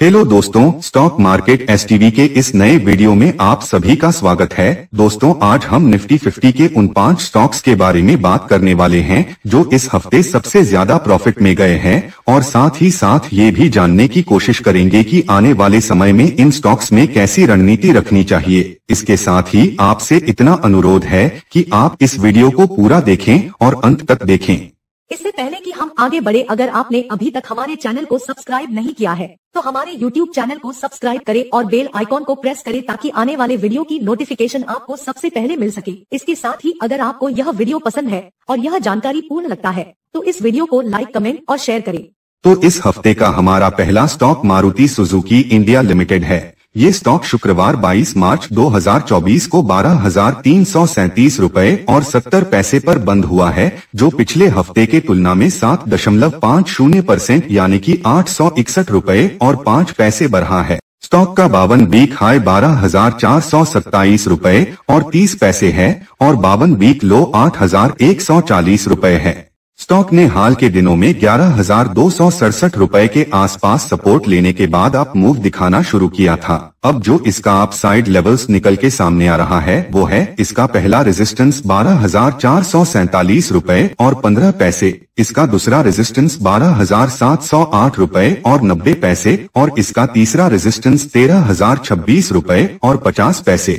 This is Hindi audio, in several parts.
हेलो दोस्तों स्टॉक मार्केट एस के इस नए वीडियो में आप सभी का स्वागत है दोस्तों आज हम निफ्टी 50 के उन पांच स्टॉक्स के बारे में बात करने वाले हैं जो इस हफ्ते सबसे ज्यादा प्रॉफिट में गए हैं और साथ ही साथ ये भी जानने की कोशिश करेंगे कि आने वाले समय में इन स्टॉक्स में कैसी रणनीति रखनी चाहिए इसके साथ ही आपसे इतना अनुरोध है की आप इस वीडियो को पूरा देखें और अंत तक देखें इससे पहले कि हम आगे बढ़े अगर आपने अभी तक हमारे चैनल को सब्सक्राइब नहीं किया है तो हमारे YouTube चैनल को सब्सक्राइब करें और बेल आइकॉन को प्रेस करें ताकि आने वाले वीडियो की नोटिफिकेशन आपको सबसे पहले मिल सके इसके साथ ही अगर आपको यह वीडियो पसंद है और यह जानकारी पूर्ण लगता है तो इस वीडियो को लाइक कमेंट और शेयर करें तो इस हफ्ते का हमारा पहला stock Maruti Suzuki India limited है ये स्टॉक शुक्रवार 22 मार्च 2024 को बारह हजार तीन सौ सैतीस रूपए और सत्तर पैसे पर बंद हुआ है जो पिछले हफ्ते के तुलना में सात दशमलव पाँच शून्य परसेंट यानी कि आठ सौ इकसठ रूपए और पाँच पैसे बढ़ा है स्टॉक का बावन बीक हाई बारह हजार चार सौ रूपए और तीस पैसे है और बावन बीक लो आठ हजार एक सौ चालीस रूपए है स्टॉक ने हाल के दिनों में ग्यारह हजार दो सौ सड़सठ रूपए के आसपास सपोर्ट लेने के बाद आप मूव दिखाना शुरू किया था अब जो इसका आप साइड लेवल्स निकल के सामने आ रहा है वो है इसका पहला रेजिस्टेंस बारह हजार चार सौ सैतालीस रूपए और पंद्रह पैसे इसका दूसरा रेजिस्टेंस बारह हजार सात सौ आठ रूपए और नब्बे पैसे और इसका तीसरा रेजिस्टेंस तेरह हजार छब्बीस रूपए और पचास पैसे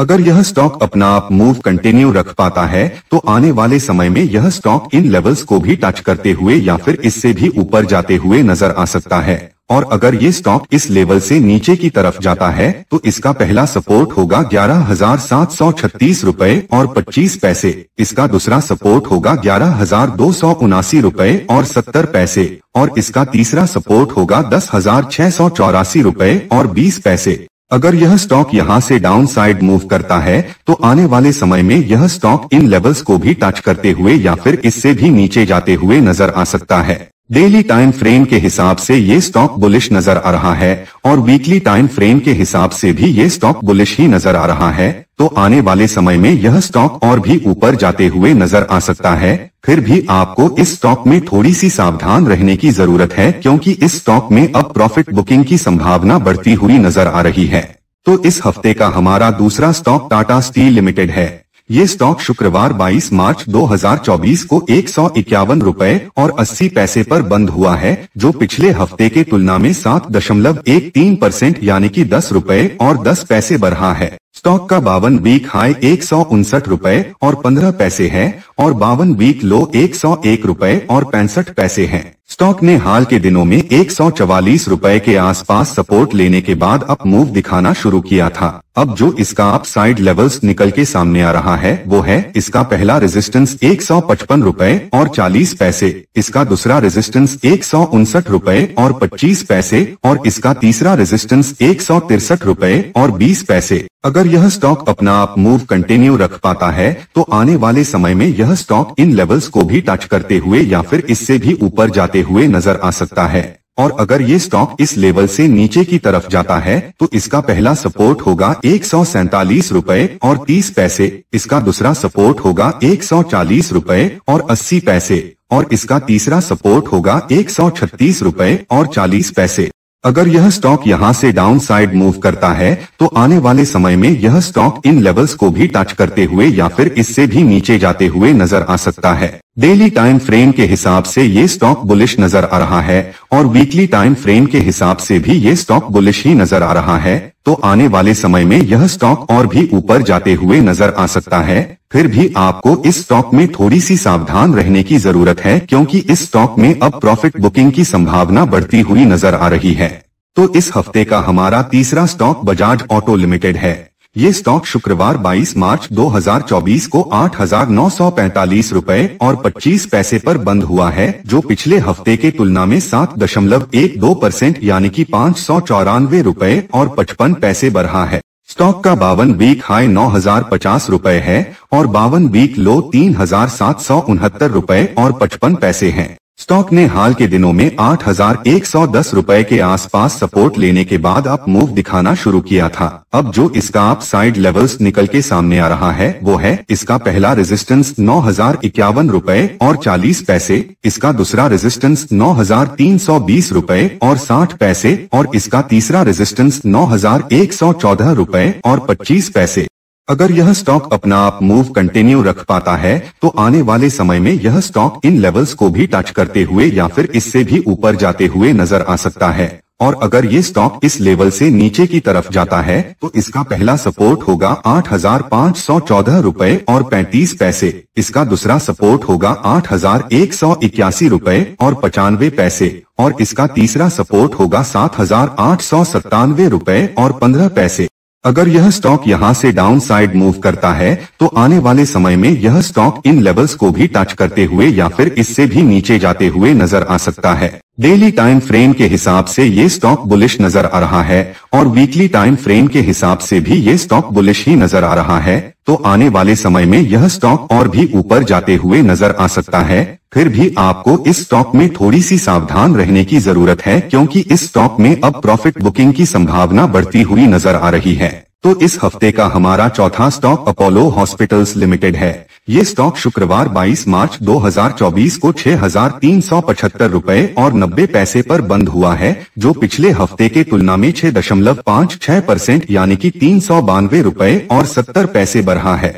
अगर यह स्टॉक अपना आप मूव कंटिन्यू रख पाता है तो आने वाले समय में यह स्टॉक इन लेवल्स को भी टच करते हुए या फिर इससे भी ऊपर जाते हुए नजर आ सकता है और अगर ये स्टॉक इस लेवल से नीचे की तरफ जाता है तो इसका पहला सपोर्ट होगा ग्यारह हजार सात सौ छत्तीस रूपए और पच्चीस पैसे इसका दूसरा सपोर्ट होगा ग्यारह हजार दो सौ उनासी रूपए और सत्तर पैसे और इसका तीसरा सपोर्ट होगा दस हजार छह सौ चौरासी रूपए और बीस पैसे अगर यह स्टॉक यहां से डाउन साइड मूव करता है तो आने वाले समय में यह स्टॉक इन लेवल्स को भी टच करते हुए या फिर इससे भी नीचे जाते हुए नजर आ सकता है डेली टाइम फ्रेम के हिसाब से ये स्टॉक बुलिश नजर आ रहा है और वीकली टाइम फ्रेम के हिसाब से भी ये स्टॉक बुलिश ही नजर आ रहा है तो आने वाले समय में यह स्टॉक और भी ऊपर जाते हुए नजर आ सकता है फिर भी आपको इस स्टॉक में थोड़ी सी सावधान रहने की जरूरत है क्योंकि इस स्टॉक में अब प्रॉफिट बुकिंग की संभावना बढ़ती हुई नजर आ रही है तो इस हफ्ते का हमारा दूसरा स्टॉक टाटा स्टील लिमिटेड है ये स्टॉक शुक्रवार 22 मार्च 2024 को एक सौ इक्यावन रूपए और 80 पैसे पर बंद हुआ है जो पिछले हफ्ते के तुलना में सात दशमलव एक तीन परसेंट यानी की दस रूपए और दस पैसे बढ़ा है स्टॉक का बावन वीक हाई एक सौ उनसठ रूपए और पंद्रह पैसे है और बावन वीक लो एक सौ एक रूपए और पैंसठ पैसे है स्टॉक ने हाल के दिनों में एक सौ चवालीस रूपए के आसपास सपोर्ट लेने के बाद अब मूव दिखाना शुरू किया था अब जो इसका आप साइड लेवल्स निकल के सामने आ रहा है वो है इसका पहला रेजिस्टेंस एक सौ पचपन रूपए और चालीस पैसे इसका दूसरा रेजिस्टेंस एक सौ उनसठ रूपए और पच्चीस पैसे और इसका तीसरा रेजिस्टेंस एक सौ तिरसठ रूपए और बीस पैसे अगर यह स्टॉक अपना आप मूव कंटिन्यू रख पाता है तो आने वाले समय में यह स्टॉक इन लेवल्स को भी टच करते हुए या फिर इससे भी ऊपर जाते हुए नजर आ सकता है और अगर ये स्टॉक इस लेवल से नीचे की तरफ जाता है तो इसका पहला सपोर्ट होगा एक सौ सैतालीस रूपए और तीस पैसे इसका दूसरा सपोर्ट होगा एक सौ चालीस रूपए और अस्सी पैसे और इसका तीसरा सपोर्ट होगा एक सौ छत्तीस रूपए और चालीस पैसे अगर यह स्टॉक यहां से डाउन साइड मूव करता है तो आने वाले समय में यह स्टॉक इन लेवल्स को भी टच करते हुए या फिर इससे भी नीचे जाते हुए नजर आ सकता है डेली टाइम फ्रेम के हिसाब से ये स्टॉक बुलिश नजर आ रहा है और वीकली टाइम फ्रेम के हिसाब से भी ये स्टॉक बुलिश ही नजर आ रहा है तो आने वाले समय में यह स्टॉक और भी ऊपर जाते हुए नजर आ सकता है फिर भी आपको इस स्टॉक में थोड़ी सी सावधान रहने की जरूरत है क्योंकि इस स्टॉक में अब प्रॉफिट बुकिंग की संभावना बढ़ती हुई नजर आ रही है तो इस हफ्ते का हमारा तीसरा स्टॉक बजाज ऑटो लिमिटेड है ये स्टॉक शुक्रवार 22 मार्च 2024 को आठ हजार नौ सौ रूपए और 25 पैसे पर बंद हुआ है जो पिछले हफ्ते के तुलना में सात दशमलव एक दो परसेंट यानी कि पाँच सौ चौरानवे रूपए और पचपन पैसे बढ़ा है स्टॉक का बावन वीक हाई नौ हजार पचास रूपए है और बावन वीक लो तीन हजार सात सौ उनहत्तर रूपए और पचपन पैसे है स्टॉक ने हाल के दिनों में आठ हजार एक सौ दस रूपए के आसपास सपोर्ट लेने के बाद आप मूव दिखाना शुरू किया था अब जो इसका आप साइड लेवल्स निकल के सामने आ रहा है वो है इसका पहला रेजिस्टेंस नौ हजार इक्यावन रूपए और चालीस पैसे इसका दूसरा रेजिस्टेंस नौ हजार तीन सौ बीस रूपए और साठ पैसे और इसका तीसरा रेजिस्टेंस नौ हजार एक सौ चौदह रूपए और पच्चीस पैसे अगर यह स्टॉक अपना आप मूव कंटिन्यू रख पाता है तो आने वाले समय में यह स्टॉक इन लेवल्स को भी टच करते हुए या फिर इससे भी ऊपर जाते हुए नजर आ सकता है और अगर ये स्टॉक इस लेवल से नीचे की तरफ जाता है तो इसका पहला सपोर्ट होगा आठ हजार पाँच सौ चौदह रूपए और पैंतीस पैसे इसका दूसरा सपोर्ट होगा आठ हजार एक सौ इक्यासी रूपए और पचानवे पैसे और इसका तीसरा सपोर्ट होगा सात हजार आठ सौ सत्तानवे रूपए और पंद्रह पैसे अगर यह स्टॉक यहां से डाउन साइड मूव करता है तो आने वाले समय में यह स्टॉक इन लेवल्स को भी टच करते हुए या फिर इससे भी नीचे जाते हुए नजर आ सकता है डेली टाइम फ्रेम के हिसाब से ये स्टॉक बुलिश नजर आ रहा है और वीकली टाइम फ्रेम के हिसाब से भी ये स्टॉक बुलिश ही नजर आ रहा है तो आने वाले समय में यह स्टॉक और भी ऊपर जाते हुए नजर आ सकता है फिर भी आपको इस स्टॉक में थोड़ी सी सावधान रहने की जरूरत है क्योंकि इस स्टॉक में अब प्रॉफिट बुकिंग की संभावना बढ़ती हुई नजर आ रही है तो इस हफ्ते का हमारा चौथा स्टॉक अपोलो हॉस्पिटल्स लिमिटेड है ये स्टॉक शुक्रवार 22 मार्च 2024 को छह हजार तीन सौ पचहत्तर रूपए और नब्बे पैसे पर बंद हुआ है जो पिछले हफ्ते के तुलना में छह दशमलव पाँच छह परसेंट यानी की तीन सौ बानवे रूपए और सत्तर पैसे बढ़ा है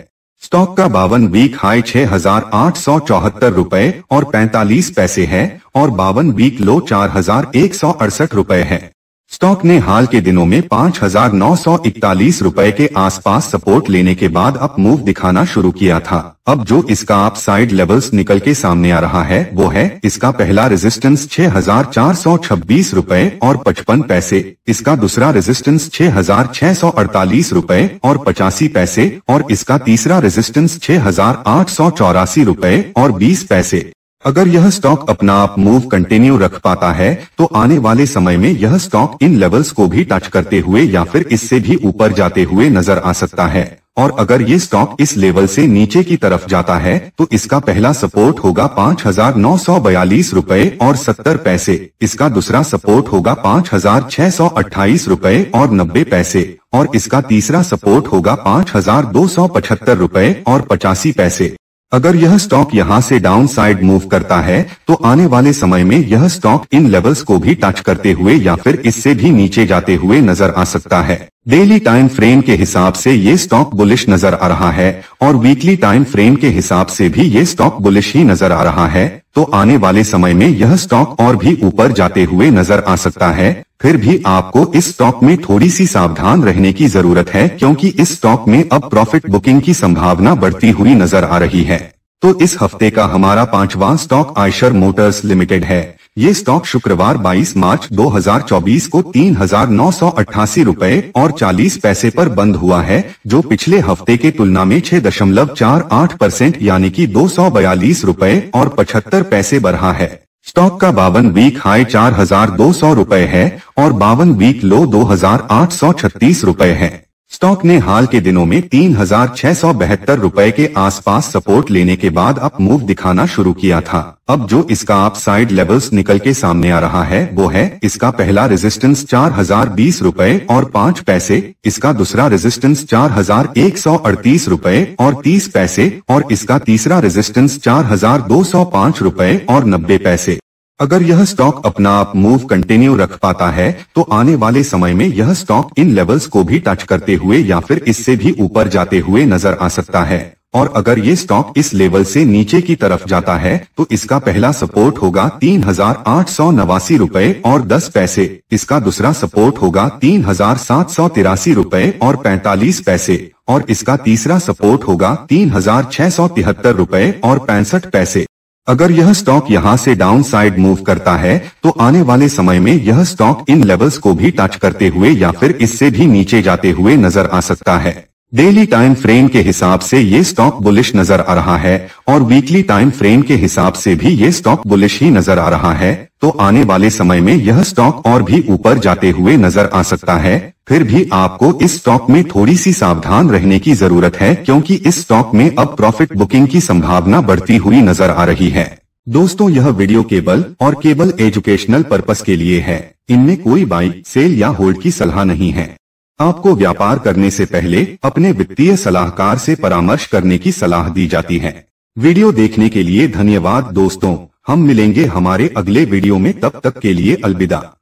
स्टॉक का बावन वीक हाई छह हजार आठ सौ चौहत्तर रूपए और पैंतालीस पैसे है और बावन वीक लो चार हजार एक सौ अड़सठ रूपए है स्टॉक ने हाल के दिनों में पाँच हजार नौ सौ इकतालीस रूपए के आसपास सपोर्ट लेने के बाद अप मूव दिखाना शुरू किया था अब जो इसका आप साइड लेवल्स निकल के सामने आ रहा है वो है इसका पहला रेजिस्टेंस छह हजार चार सौ छब्बीस रूपए और पचपन पैसे इसका दूसरा रेजिस्टेंस छह हजार छह सौ अड़तालीस रूपए और पचासी पैसे और इसका तीसरा रेजिस्टेंस छह हजार आठ सौ चौरासी रूपए और बीस पैसे अगर यह स्टॉक अपना आप मूव कंटिन्यू रख पाता है तो आने वाले समय में यह स्टॉक इन लेवल्स को भी टच करते हुए या फिर इससे भी ऊपर जाते हुए नजर आ सकता है और अगर ये स्टॉक इस लेवल से नीचे की तरफ जाता है तो इसका पहला सपोर्ट होगा पाँच हजार नौ सौ बयालीस रूपए और सत्तर पैसे इसका दूसरा सपोर्ट होगा पाँच हजार छह सौ अट्ठाईस रूपए और नब्बे पैसे और इसका तीसरा सपोर्ट होगा पाँच हजार दो सौ पचहत्तर रूपए और पचासी पैसे अगर यह स्टॉक यहां से डाउन साइड मूव करता है तो आने वाले समय में यह स्टॉक इन लेवल्स को भी टच करते हुए या फिर इससे भी नीचे जाते हुए नजर आ सकता है डेली टाइम फ्रेम के हिसाब से ये स्टॉक बुलिश नजर आ रहा है और वीकली टाइम फ्रेम के हिसाब से भी ये स्टॉक बुलिश ही नजर आ रहा है तो आने वाले समय में यह स्टॉक और भी ऊपर जाते हुए नजर आ सकता है फिर भी आपको इस स्टॉक में थोड़ी सी सावधान रहने की जरूरत है क्योंकि इस स्टॉक में अब प्रॉफिट बुकिंग की संभावना बढ़ती हुई नजर आ रही है तो इस हफ्ते का हमारा पांचवा स्टॉक आयशर मोटर्स लिमिटेड है ये स्टॉक शुक्रवार 22 मार्च 2024 को तीन हजार नौ सौ अट्ठासी रूपए और 40 पैसे पर बंद हुआ है जो पिछले हफ्ते के तुलना में छह दशमलव चार आठ परसेंट यानी कि दो सौ बयालीस रूपए और पचहत्तर पैसे बढ़ा है स्टॉक का बावन वीक हाई चार हजार दो सौ रूपए है और बावन वीक लो दो हजार आठ सौ छत्तीस रूपए है स्टॉक ने हाल के दिनों में तीन हजार छह सौ बहत्तर रूपए के आसपास सपोर्ट लेने के बाद अप मूव दिखाना शुरू किया था अब जो इसका आप साइड लेवल्स निकल के सामने आ रहा है वो है इसका पहला रेजिस्टेंस चार हजार बीस रूपए और पाँच पैसे इसका दूसरा रेजिस्टेंस चार हजार एक सौ अड़तीस रूपए और तीस पैसे और इसका तीसरा रेजिस्टेंस चार हजार दो सौ पाँच रूपए और नब्बे पैसे अगर यह स्टॉक अपना आप मूव कंटिन्यू रख पाता है तो आने वाले समय में यह स्टॉक इन लेवल्स को भी टच करते हुए या फिर इससे भी ऊपर जाते हुए नजर आ सकता है और अगर ये स्टॉक इस लेवल से नीचे की तरफ जाता है तो इसका पहला सपोर्ट होगा तीन हजार आठ सौ नवासी रूपए और दस पैसे इसका दूसरा सपोर्ट होगा तीन हजार सात सौ तिरासी रूपए और पैंतालीस पैसे और इसका तीसरा सपोर्ट होगा तीन हजार छह सौ तिहत्तर रूपए और पैंसठ पैसे अगर यह स्टॉक यहां से डाउन साइड मूव करता है तो आने वाले समय में यह स्टॉक इन लेवल्स को भी टच करते हुए या फिर इससे भी नीचे जाते हुए नजर आ सकता है डेली टाइम फ्रेम के हिसाब से ये स्टॉक बुलिश नजर आ रहा है और वीकली टाइम फ्रेम के हिसाब से भी ये स्टॉक बुलिश ही नजर आ रहा है तो आने वाले समय में यह स्टॉक और भी ऊपर जाते हुए नजर आ सकता है फिर भी आपको इस स्टॉक में थोड़ी सी सावधान रहने की जरूरत है क्योंकि इस स्टॉक में अब प्रॉफिट बुकिंग की संभावना बढ़ती हुई नजर आ रही है दोस्तों यह वीडियो केबल और केबल एजुकेशनल पर्पस के लिए है इनमें कोई बाई सेल या होल्ड की सलाह नहीं है आपको व्यापार करने से पहले अपने वित्तीय सलाहकार से परामर्श करने की सलाह दी जाती है वीडियो देखने के लिए धन्यवाद दोस्तों हम मिलेंगे हमारे अगले वीडियो में तब तक के लिए अलविदा